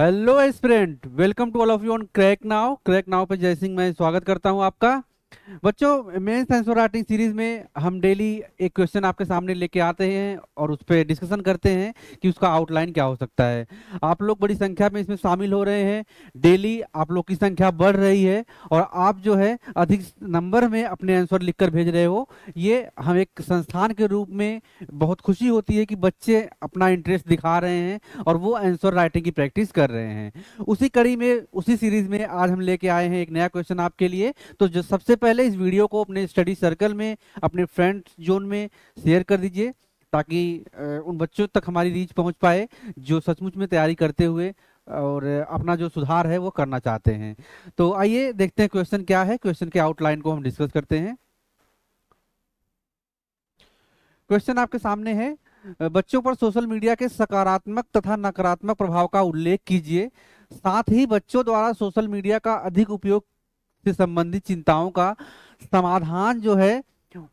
hello student welcome to all of you on crack now crack now पे जय सिंह मैं स्वागत करता हूं आपका बच्चों मेन साइंस और राइटिंग सीरीज में हम डेली एक क्वेश्चन आपके सामने लेके आते हैं और उस पर डिस्कशन करते हैं कि उसका आउटलाइन क्या हो सकता है आप लोग बड़ी संख्या में इसमें शामिल हो रहे हैं डेली आप लोग की संख्या बढ़ रही है और आप जो है अधिक नंबर में अपने आंसर लिखकर भेज रहे हो ये हम एक संस्थान के रूप में बहुत खुशी होती है कि बच्चे अपना इंटरेस्ट दिखा रहे हैं और वो आंसर राइटिंग की प्रैक्टिस कर रहे हैं उसी कड़ी में उसी सीरीज में आज हम लेके आए हैं एक नया क्वेश्चन आपके लिए तो जो सबसे पहले इस वीडियो को अपने स्टडी सर्कल में अपने फ्रेंड जोन में शेयर कर दीजिए ताकि उन बच्चों तक हमारी रीच पहुंच पाए जो सचमुच में तैयारी करते हुए और अपना जो सुधार है वो करना चाहते हैं तो आइए देखते हैं क्वेश्चन क्या है क्वेश्चन के आउटलाइन को हम डिस्कस करते हैं क्वेश्चन आपके सामने है बच्चों पर सोशल मीडिया के सकारात्मक तथा नकारात्मक प्रभाव का उल्लेख कीजिए साथ ही बच्चों द्वारा सोशल मीडिया का अधिक उपयोग से संबंधित चिंताओं का समाधान जो है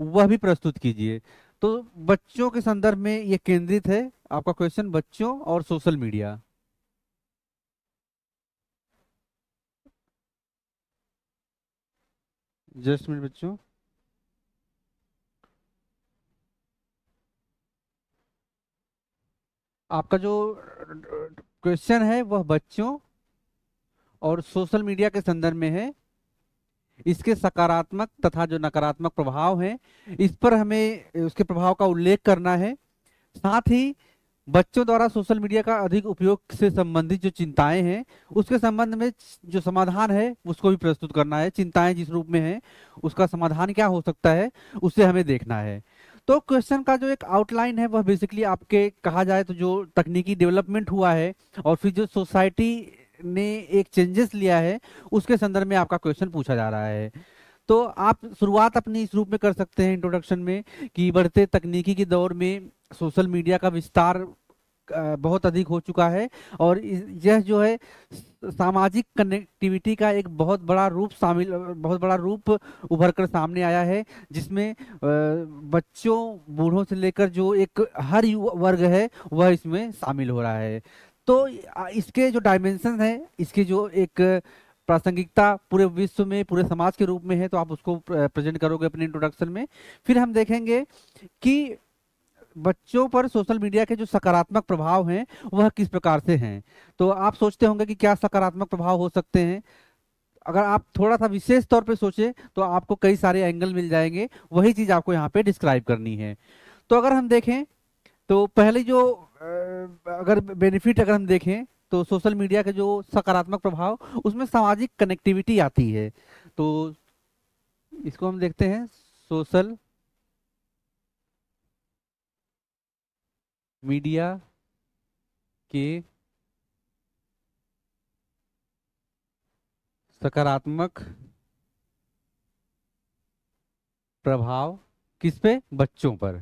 वह भी प्रस्तुत कीजिए तो बच्चों के संदर्भ में ये केंद्रित है आपका क्वेश्चन बच्चों और सोशल मीडिया जस्ट मिनट बच्चों आपका जो क्वेश्चन है वह बच्चों और सोशल मीडिया के संदर्भ में है इसके सकारात्मक तथा जो नकारात्मक प्रभाव हैं इस पर हमें उसके प्रभाव का उल्लेख करना है साथ ही बच्चों द्वारा सोशल मीडिया का अधिक उपयोग से संबंधित जो चिंताएं हैं उसके संबंध में जो समाधान है उसको भी प्रस्तुत करना है चिंताएं जिस रूप में हैं उसका समाधान क्या हो सकता है उसे हमें देखना है तो क्वेश्चन का जो एक आउटलाइन है वह बेसिकली आपके कहा जाए तो जो तकनीकी डेवलपमेंट हुआ है और फिर जो सोसाइटी ने एक चेंजेस लिया है उसके संदर्भ में आपका क्वेश्चन पूछा जा रहा है तो आप शुरुआत अपनी इस रूप में कर सकते हैं इंट्रोडक्शन में कि बढ़ते तकनीकी के दौर में सोशल मीडिया का विस्तार बहुत अधिक हो चुका है और यह जो है सामाजिक कनेक्टिविटी का एक बहुत बड़ा रूप शामिल बहुत बड़ा रूप उभर कर सामने आया है जिसमें बच्चों बूढ़ों से लेकर जो एक हर वर्ग है वह इसमें शामिल हो रहा है तो इसके जो डायमेंशन है इसकी जो एक प्रासंगिकता पूरे विश्व में पूरे समाज के रूप में है तो आप उसको प्रेजेंट करोगे अपने इंट्रोडक्शन में फिर हम देखेंगे कि बच्चों पर सोशल मीडिया के जो सकारात्मक प्रभाव हैं वह किस प्रकार से हैं तो आप सोचते होंगे कि क्या सकारात्मक प्रभाव हो सकते हैं अगर आप थोड़ा सा विशेष तौर पर सोचें तो आपको कई सारे एंगल मिल जाएंगे वही चीज़ आपको यहाँ पर डिस्क्राइब करनी है तो अगर हम देखें तो पहले जो अगर बेनिफिट अगर हम देखें तो सोशल मीडिया का जो सकारात्मक प्रभाव उसमें सामाजिक कनेक्टिविटी आती है तो इसको हम देखते हैं सोशल मीडिया के सकारात्मक प्रभाव किस पे बच्चों पर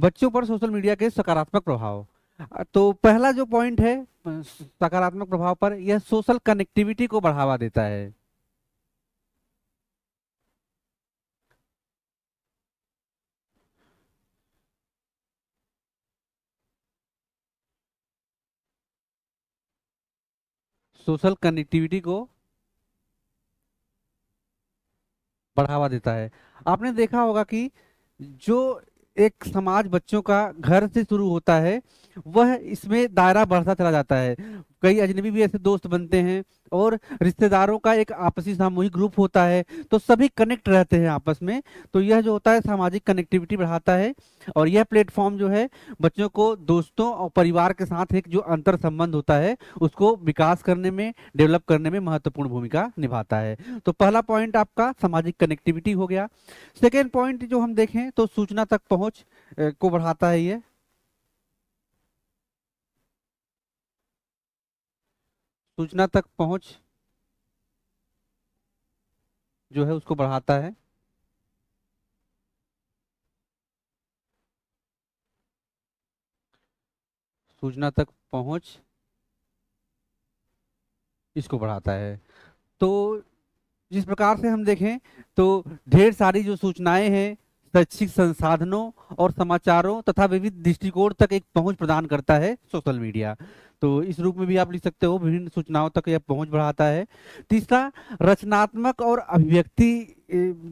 बच्चों पर सोशल मीडिया के सकारात्मक प्रभाव तो पहला जो पॉइंट है सकारात्मक प्रभाव पर यह सोशल कनेक्टिविटी को बढ़ावा देता है सोशल कनेक्टिविटी को बढ़ावा देता है आपने देखा होगा कि जो एक समाज बच्चों का घर से शुरू होता है वह इसमें दायरा बढ़ता चला जाता है कई अजनबी भी ऐसे दोस्त बनते हैं और रिश्तेदारों का एक आपसी सामूहिक ग्रुप होता है तो सभी कनेक्ट रहते हैं आपस में तो यह जो होता है सामाजिक कनेक्टिविटी बढ़ाता है और यह प्लेटफॉर्म जो है बच्चों को दोस्तों और परिवार के साथ एक जो अंतर संबंध होता है उसको विकास करने में डेवलप करने में महत्वपूर्ण भूमिका निभाता है तो पहला पॉइंट आपका सामाजिक कनेक्टिविटी हो गया सेकेंड पॉइंट जो हम देखें तो सूचना तक पहुँच को बढ़ाता है ये सूचना तक पहुंच जो है उसको बढ़ाता है सूचना तक पहुंच इसको बढ़ाता है तो जिस प्रकार से हम देखें तो ढेर सारी जो सूचनाएं हैं शैक्षिक संसाधनों और समाचारों तथा विविध दृष्टिकोण तक एक पहुंच प्रदान करता है सोशल मीडिया तो इस रूप में भी आप लिख सकते हो विभिन्न सूचनाओं तक यह पहुंच बढ़ाता है तीसरा रचनात्मक और अभिव्यक्ति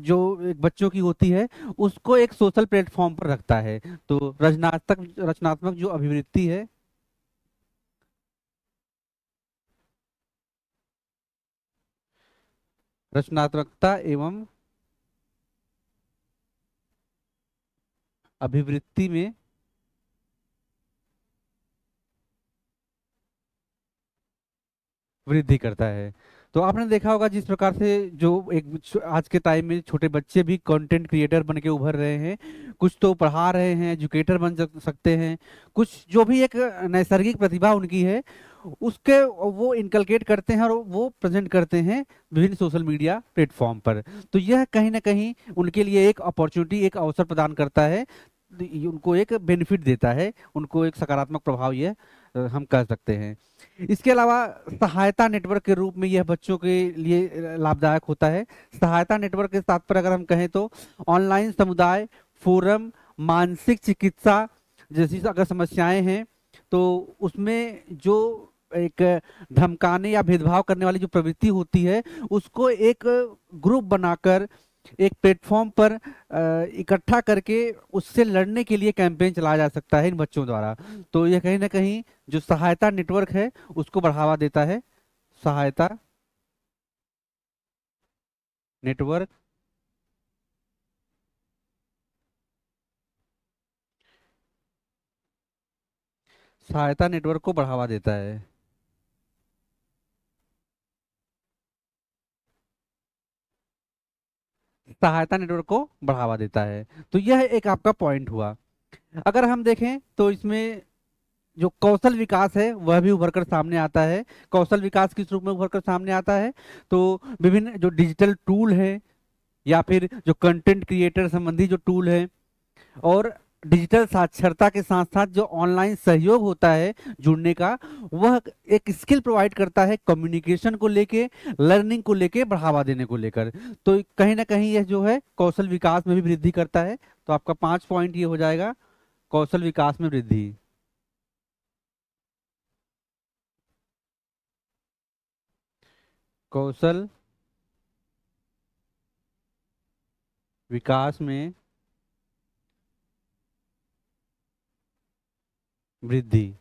जो बच्चों की होती है उसको एक सोशल प्लेटफॉर्म पर रखता है तो रचनात्मक रचनात्मक जो अभिवृत्ति है रचनात्मकता एवं अभिवृत्ति में वृद्धि करता है तो आपने देखा होगा जिस प्रकार से जो एक आज के टाइम में छोटे बच्चे भी कंटेंट क्रिएटर बन के उभर रहे हैं कुछ तो पढ़ा रहे हैं एजुकेटर बन सकते हैं कुछ जो भी एक नैसर्गिक प्रतिभा उनकी है उसके वो इनकलकेट करते हैं और वो प्रेजेंट करते हैं विभिन्न सोशल मीडिया प्लेटफॉर्म पर तो यह कहीं ना कहीं उनके लिए एक अपॉर्चुनिटी एक अवसर प्रदान करता है उनको एक बेनिफिट देता है उनको एक सकारात्मक प्रभाव यह हम कह सकते हैं इसके अलावा सहायता नेटवर्क के रूप में यह बच्चों के लिए लाभदायक होता है सहायता नेटवर्क के साथ पर अगर हम कहें तो ऑनलाइन समुदाय फोरम मानसिक चिकित्सा जैसी अगर समस्याएं हैं तो उसमें जो एक धमकाने या भेदभाव करने वाली जो प्रवृत्ति होती है उसको एक ग्रुप बनाकर एक प्लेटफॉर्म पर इकट्ठा करके उससे लड़ने के लिए कैंपेन चलाया जा सकता है इन बच्चों द्वारा तो यह कहीं ना कहीं जो सहायता नेटवर्क है उसको बढ़ावा देता है सहायता नेटवर्क सहायता नेटवर्क को बढ़ावा देता है सहायता नेटवर्क को बढ़ावा देता है तो यह एक आपका पॉइंट हुआ अगर हम देखें तो इसमें जो कौशल विकास है वह भी उभर कर सामने आता है कौशल विकास किस रूप में उभर कर सामने आता है तो विभिन्न जो डिजिटल टूल है या फिर जो कंटेंट क्रिएटर संबंधी जो टूल है और डिजिटल साक्षरता के साथ साथ जो ऑनलाइन सहयोग होता है जुड़ने का वह एक स्किल प्रोवाइड करता है कम्युनिकेशन को लेके लर्निंग को लेके बढ़ावा देने को लेकर तो कहीं ना कहीं यह जो है कौशल विकास में भी वृद्धि करता है तो आपका पांच पॉइंट ये हो जाएगा कौशल विकास में वृद्धि कौशल विकास में वृद्धि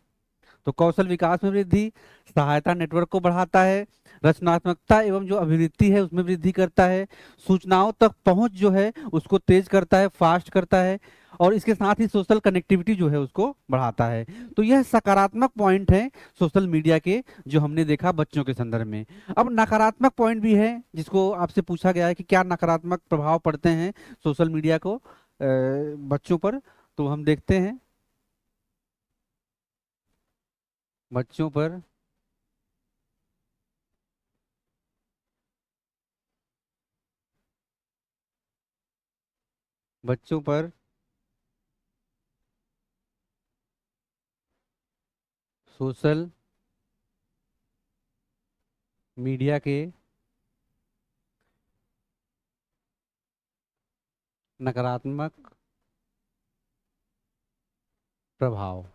तो कौशल विकास में वृद्धि सहायता नेटवर्क को बढ़ाता है रचनात्मकता एवं जो अभिवृत्ति है उसमें वृद्धि करता है सूचनाओं तक पहुंच जो है उसको तेज करता है फास्ट करता है और इसके साथ ही सोशल कनेक्टिविटी जो है उसको बढ़ाता है तो यह सकारात्मक पॉइंट है सोशल मीडिया के जो हमने देखा बच्चों के संदर्भ में अब नकारात्मक पॉइंट भी है जिसको आपसे पूछा गया है कि क्या नकारात्मक प्रभाव पड़ते हैं सोशल मीडिया को बच्चों पर तो हम देखते हैं बच्चों पर बच्चों पर सोशल मीडिया के नकारात्मक प्रभाव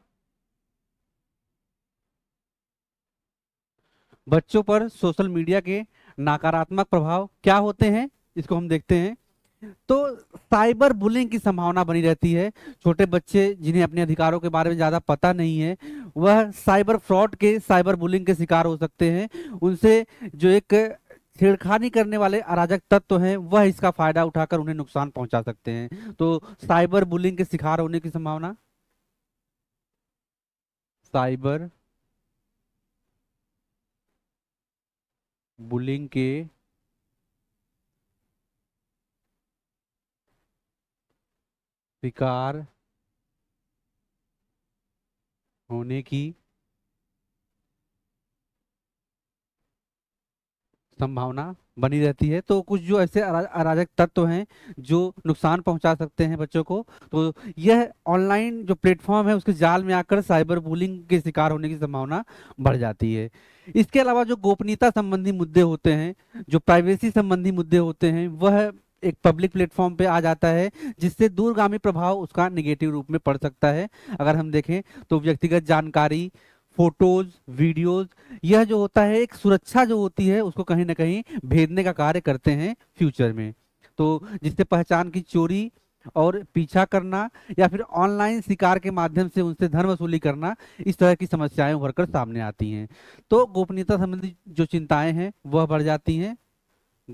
बच्चों पर सोशल मीडिया के नकारात्मक प्रभाव क्या होते हैं इसको हम देखते हैं तो साइबर बुलिंग की संभावना बनी रहती है छोटे बच्चे जिन्हें अपने अधिकारों के बारे में ज़्यादा पता नहीं है वह साइबर फ्रॉड के साइबर बुलिंग के शिकार हो सकते हैं उनसे जो एक छेड़खानी करने वाले अराजक तत्व हैं वह इसका फायदा उठाकर उन्हें नुकसान पहुंचा सकते हैं तो साइबर बुलिंग के शिकार होने की संभावना साइबर बुलिंग के शिकार होने की संभावना बनी रहती है तो कुछ जो ऐसे अराजक तत्व हैं जो नुकसान पहुंचा सकते हैं बच्चों को तो यह ऑनलाइन जो प्लेटफॉर्म है उसके जाल में आकर साइबर बुलिंग के शिकार होने की संभावना बढ़ जाती है इसके अलावा जो गोपनीयता संबंधी मुद्दे होते हैं जो प्राइवेसी संबंधी मुद्दे होते हैं वह एक पब्लिक प्लेटफॉर्म पे आ जाता है जिससे दूरगामी प्रभाव उसका निगेटिव रूप में पड़ सकता है अगर हम देखें तो व्यक्तिगत जानकारी फोटोज वीडियोज यह जो होता है एक सुरक्षा जो होती है उसको कहीं ना कहीं भेदने का कार्य करते हैं फ्यूचर में तो जिससे पहचान की चोरी और पीछा करना या फिर ऑनलाइन शिकार के माध्यम से उनसे धन वसूली करना इस तरह की समस्याएं उभर कर सामने आती हैं तो गोपनीयता संबंधी जो चिंताएं हैं वह बढ़ जाती हैं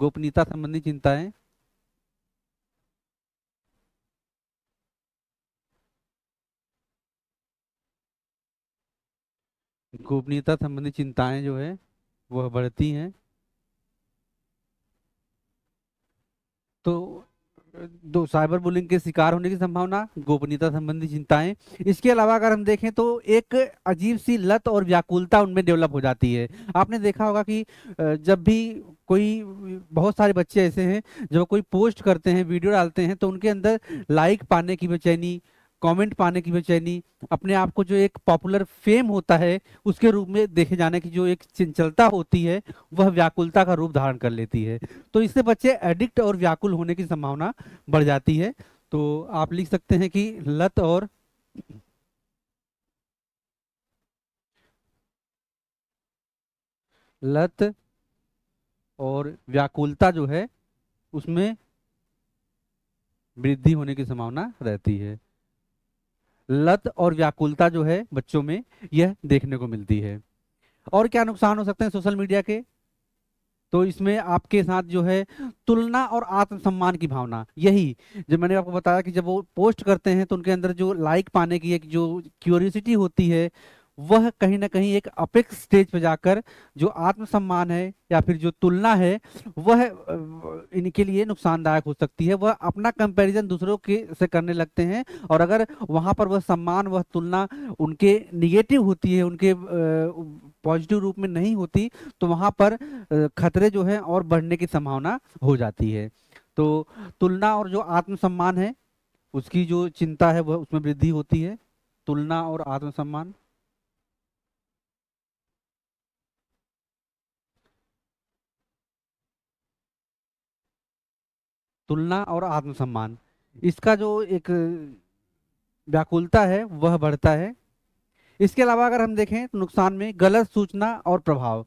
गोपनीयता संबंधी चिंताएं गोपनीयता संबंधी चिंताएं जो है वह बढ़ती हैं तो दो साइबर बुलिंग के शिकार होने की संभावना गोपनीयता संबंधी चिंताएं इसके अलावा अगर हम देखें तो एक अजीब सी लत और व्याकुलता उनमें डेवलप हो जाती है आपने देखा होगा कि जब भी कोई बहुत सारे बच्चे ऐसे हैं जब कोई पोस्ट करते हैं वीडियो डालते हैं तो उनके अंदर लाइक पाने की बेचैनी कमेंट पाने की बेचैनी अपने आप को जो एक पॉपुलर फेम होता है उसके रूप में देखे जाने की जो एक चंचलता होती है वह व्याकुलता का रूप धारण कर लेती है तो इससे बच्चे एडिक्ट और व्याकुल होने की संभावना बढ़ जाती है तो आप लिख सकते हैं कि लत और लत और व्याकुलता जो है उसमें वृद्धि होने की संभावना रहती है लत और व्याकुलता जो है बच्चों में यह देखने को मिलती है और क्या नुकसान हो सकते हैं सोशल मीडिया के तो इसमें आपके साथ जो है तुलना और आत्मसम्मान की भावना यही जब मैंने आपको बताया कि जब वो पोस्ट करते हैं तो उनके अंदर जो लाइक पाने की एक जो क्यूरियोसिटी होती है वह कहीं ना कहीं एक अपेक्ष स्टेज पर जाकर जो आत्मसम्मान है या फिर जो तुलना है वह इनके लिए नुकसानदायक हो सकती है वह अपना कंपैरिजन दूसरों के से करने लगते हैं और अगर वहां पर वह सम्मान वह तुलना उनके निगेटिव होती है उनके पॉजिटिव रूप में नहीं होती तो वहां पर खतरे जो है और बढ़ने की संभावना हो जाती है तो तुलना और जो आत्मसम्मान है उसकी जो चिंता है वह उसमें वृद्धि होती है तुलना और आत्मसम्मान तुलना और आत्मसम्मान इसका जो एक व्याकुलता है वह बढ़ता है इसके अलावा अगर हम देखें तो नुकसान में गलत सूचना और प्रभाव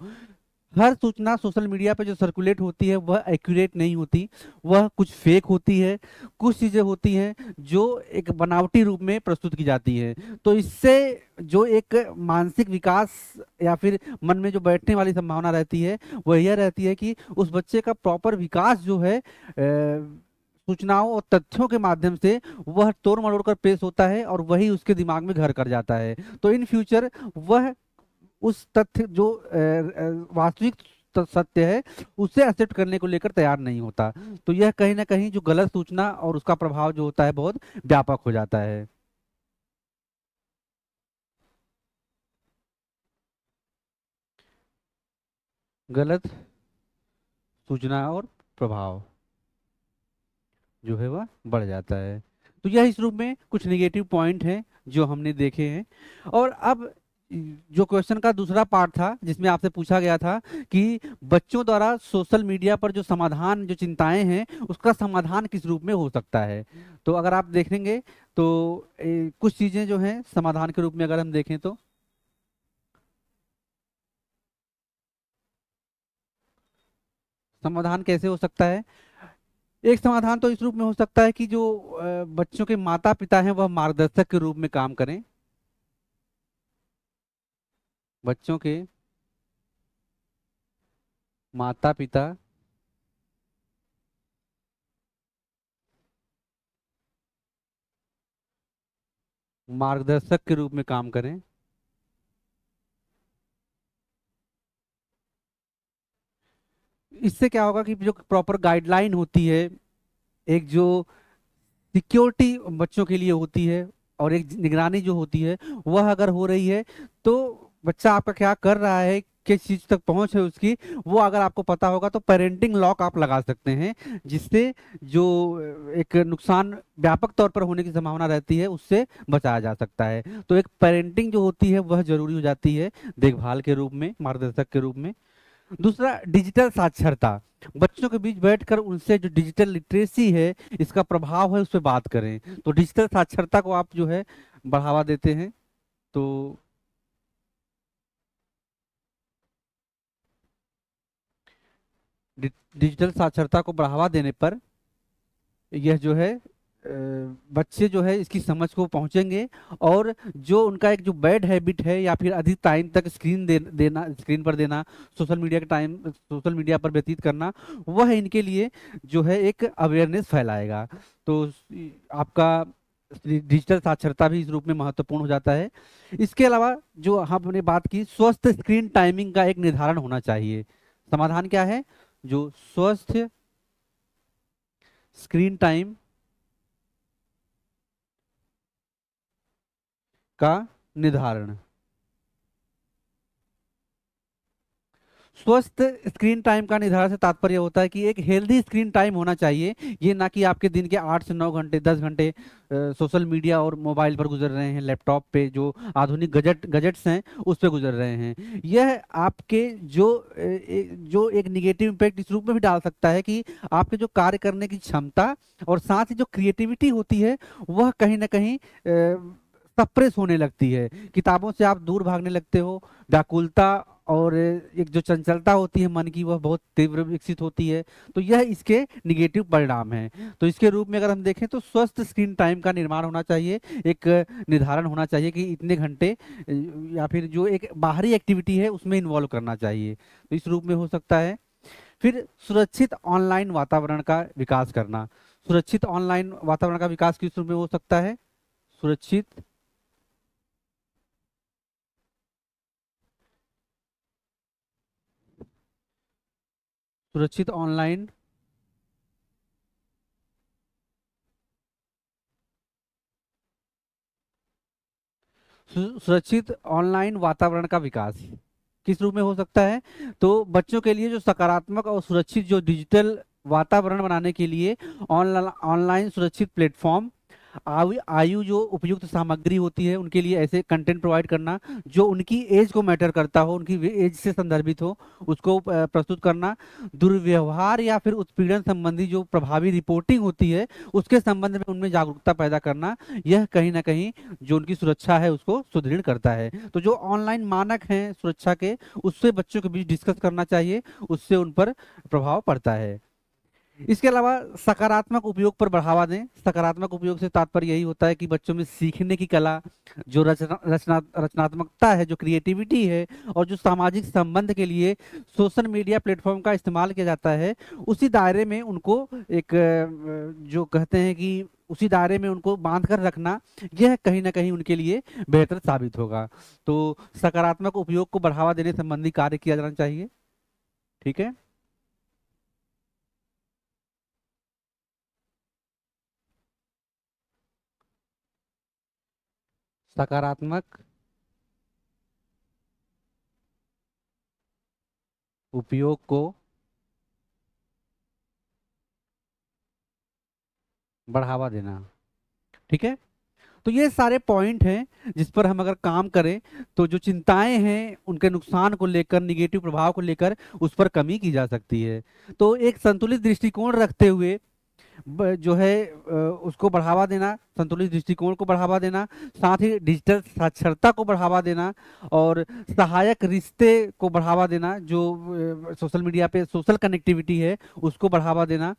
हर सूचना सोशल मीडिया पर जो सर्कुलेट होती है वह एक्यूरेट नहीं होती वह कुछ फेक होती है कुछ चीज़ें होती हैं जो एक बनावटी रूप में प्रस्तुत की जाती है तो इससे जो एक मानसिक विकास या फिर मन में जो बैठने वाली संभावना रहती है वह यह रहती है कि उस बच्चे का प्रॉपर विकास जो है ए, सूचनाओं और तथ्यों के माध्यम से वह तोड़ मरोड़ कर पेश होता है और वही उसके दिमाग में घर कर जाता है तो इन फ्यूचर वह उस तथ्य जो वास्तविक सत्य है उसे एक्सेप्ट करने को लेकर तैयार नहीं होता तो यह कहीं ना कहीं जो गलत सूचना और उसका प्रभाव जो होता है बहुत व्यापक हो जाता है गलत सूचना और प्रभाव जो है वह बढ़ जाता है तो यह इस रूप में कुछ निगेटिव पॉइंट हैं जो हमने देखे हैं और अब जो क्वेश्चन का दूसरा पार्ट था जिसमें आपसे पूछा गया था कि बच्चों द्वारा सोशल मीडिया पर जो समाधान जो चिंताएं हैं उसका समाधान किस रूप में हो सकता है तो अगर आप देखेंगे तो ए, कुछ चीज़ें जो हैं समाधान के रूप में अगर हम देखें तो समाधान कैसे हो सकता है एक समाधान तो इस रूप में हो सकता है कि जो बच्चों के माता पिता हैं वह मार्गदर्शक के रूप में काम करें बच्चों के माता पिता मार्गदर्शक के रूप में काम करें इससे क्या होगा कि जो प्रॉपर गाइडलाइन होती है एक जो सिक्योरिटी बच्चों के लिए होती है और एक निगरानी जो होती है वह अगर हो रही है तो बच्चा आपका क्या कर रहा है किस चीज तक पहुंच है उसकी वो अगर आपको पता होगा तो पेरेंटिंग लॉक आप लगा सकते हैं जिससे जो एक नुकसान व्यापक तौर पर होने की संभावना रहती है उससे बचाया जा सकता है तो एक पेरेंटिंग जो होती है वह जरूरी हो जाती है देखभाल के रूप में मार्गदर्शक के रूप में दूसरा डिजिटल साक्षरता बच्चों के बीच बैठकर उनसे जो डिजिटल लिटरेसी है इसका प्रभाव है उस पर बात करें तो डिजिटल साक्षरता को आप जो है बढ़ावा देते हैं तो डिजिटल साक्षरता को बढ़ावा देने पर यह जो है बच्चे जो है इसकी समझ को पहुंचेंगे और जो उनका एक जो बैड हैबिट है या फिर अधिक टाइम तक स्क्रीन दे, देना स्क्रीन पर देना सोशल मीडिया के टाइम सोशल मीडिया पर व्यतीत करना वह इनके लिए जो है एक अवेयरनेस फैलाएगा तो आपका डिजिटल साक्षरता भी इस रूप में महत्वपूर्ण हो जाता है इसके अलावा जो हमने हाँ बात की स्वस्थ स्क्रीन टाइमिंग का एक निर्धारण होना चाहिए समाधान क्या है जो स्वस्थ स्क्रीन टाइम का निर्धारण स्वस्थ स्क्रीन टाइम का निर्धारण से तात्पर्य होता है कि एक हेल्दी स्क्रीन टाइम होना चाहिए ये ना कि आपके दिन के आठ से नौ घंटे दस घंटे सोशल मीडिया और मोबाइल पर गुजर रहे हैं लैपटॉप पे जो आधुनिक गजट गजट्स हैं उस पर गुजर रहे हैं यह आपके जो ए, जो एक निगेटिव इम्पैक्ट इस रूप में भी डाल सकता है कि आपके जो कार्य करने की क्षमता और साथ ही जो क्रिएटिविटी होती है वह कहीं ना कहीं सप्रेस होने लगती है किताबों से आप दूर भागने लगते हो व्याकुलता और एक जो चंचलता होती है मन की वह बहुत तीव्र विकसित होती है तो यह इसके निगेटिव परिणाम है तो इसके रूप में अगर हम देखें तो स्वस्थ स्क्रीन टाइम का निर्माण होना चाहिए एक निर्धारण होना चाहिए कि इतने घंटे या फिर जो एक बाहरी एक्टिविटी है उसमें इन्वॉल्व करना चाहिए तो इस रूप में हो सकता है फिर सुरक्षित ऑनलाइन वातावरण का विकास करना सुरक्षित ऑनलाइन वातावरण का विकास किस रूप में हो सकता है सुरक्षित सुरक्षित ऑनलाइन सुरक्षित ऑनलाइन वातावरण का विकास किस रूप में हो सकता है तो बच्चों के लिए जो सकारात्मक और सुरक्षित जो डिजिटल वातावरण बनाने के लिए ऑनलाइन ऑनलाइन सुरक्षित प्लेटफॉर्म आयु आयु जो उपयुक्त सामग्री होती है उनके लिए ऐसे कंटेंट प्रोवाइड करना जो उनकी एज को मैटर करता हो उनकी एज से संदर्भित हो उसको प्रस्तुत करना दुर्व्यवहार या फिर उत्पीड़न संबंधी जो प्रभावी रिपोर्टिंग होती है उसके संबंध में उनमें जागरूकता पैदा करना यह कहीं ना कहीं जो उनकी सुरक्षा है उसको सुदृढ़ करता है तो जो ऑनलाइन मानक हैं सुरक्षा के उससे बच्चों के बीच डिस्कस करना चाहिए उससे उन पर प्रभाव पड़ता है इसके अलावा सकारात्मक उपयोग पर बढ़ावा दें सकारात्मक उपयोग से तात्पर्य यही होता है कि बच्चों में सीखने की कला जो रचना रचना रचनात्मकता है जो क्रिएटिविटी है और जो सामाजिक संबंध के लिए सोशल मीडिया प्लेटफॉर्म का इस्तेमाल किया जाता है उसी दायरे में उनको एक जो कहते हैं कि उसी दायरे में उनको बांध कर रखना यह कहीं ना कहीं उनके लिए बेहतर साबित होगा तो सकारात्मक उपयोग को बढ़ावा देने संबंधी कार्य किया जाना चाहिए ठीक है सकारात्मक उपयोग को बढ़ावा देना ठीक है तो ये सारे पॉइंट हैं जिस पर हम अगर काम करें तो जो चिंताएं हैं उनके नुकसान को लेकर निगेटिव प्रभाव को लेकर उस पर कमी की जा सकती है तो एक संतुलित दृष्टिकोण रखते हुए जो है उसको बढ़ावा देना संतुलित दृष्टिकोण को बढ़ावा देना साथ ही डिजिटल साक्षरता को बढ़ावा देना और सहायक रिश्ते को बढ़ावा देना जो सोशल मीडिया पे सोशल कनेक्टिविटी है उसको बढ़ावा देना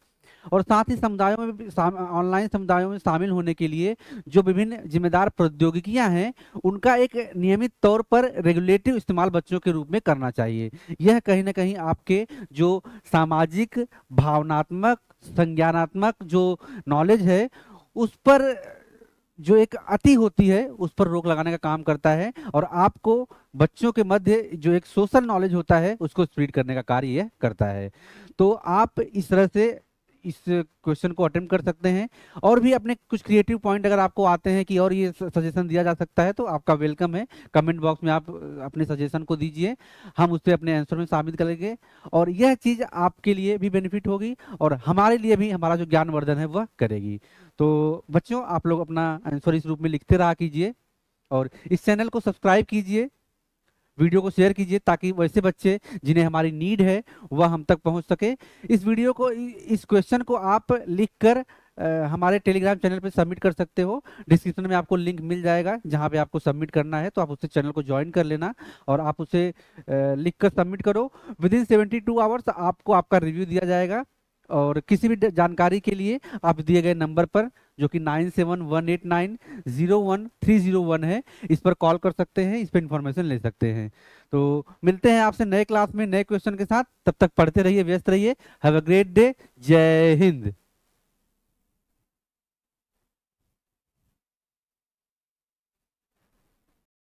और साथ ही समुदायों में ऑनलाइन समुदायों में शामिल होने के लिए जो विभिन्न जिम्मेदार प्रौद्योगिकियां हैं उनका एक नियमित तौर पर रेगुलेटिव इस्तेमाल बच्चों के रूप में करना चाहिए यह कहीं ना कहीं आपके जो सामाजिक भावनात्मक संज्ञानात्मक जो नॉलेज है उस पर जो एक अति होती है उस पर रोक लगाने का काम करता है और आपको बच्चों के मध्य जो एक सोशल नॉलेज होता है उसको स्प्रीड करने का कार्य यह करता है तो आप इस तरह से इस क्वेश्चन को अटेम्प्ट कर सकते हैं और भी अपने कुछ क्रिएटिव पॉइंट अगर आपको आते हैं कि और ये सजेशन दिया जा सकता है तो आपका वेलकम है कमेंट बॉक्स में आप अपने सजेशन को दीजिए हम उस पर अपने आंसर में शामिल करेंगे और यह चीज़ आपके लिए भी बेनिफिट होगी और हमारे लिए भी हमारा जो ज्ञानवर्धन है वह करेगी तो बच्चों आप लोग अपना आंसर इस रूप में लिखते रहा कीजिए और इस चैनल को सब्सक्राइब कीजिए वीडियो को शेयर कीजिए ताकि वैसे बच्चे जिन्हें हमारी नीड है वह हम तक पहुंच सके इस वीडियो को इस क्वेश्चन को आप लिख कर हमारे टेलीग्राम चैनल पर सबमिट कर सकते हो डिस्क्रिप्शन में आपको लिंक मिल जाएगा जहाँ पे आपको सबमिट करना है तो आप उससे चैनल को ज्वाइन कर लेना और आप उसे लिख कर सबमिट करो within seventy two hours आपको आपका रिव्यू दिया जाएगा और किसी भी जानकारी के लिए आप दिए गए नंबर पर जो कि nine seven one eight nine zero one three zero one है इस पर कॉल कर सकते हैं इस पर इंफॉर्मेशन ले सकते हैं तो मिलते हैं आपसे नए क्लास में नए क्वेश्चन के साथ तब तक पढ़ते रहिए व्यस्त रहिए हैव अ ग्रेट डे जय हिंद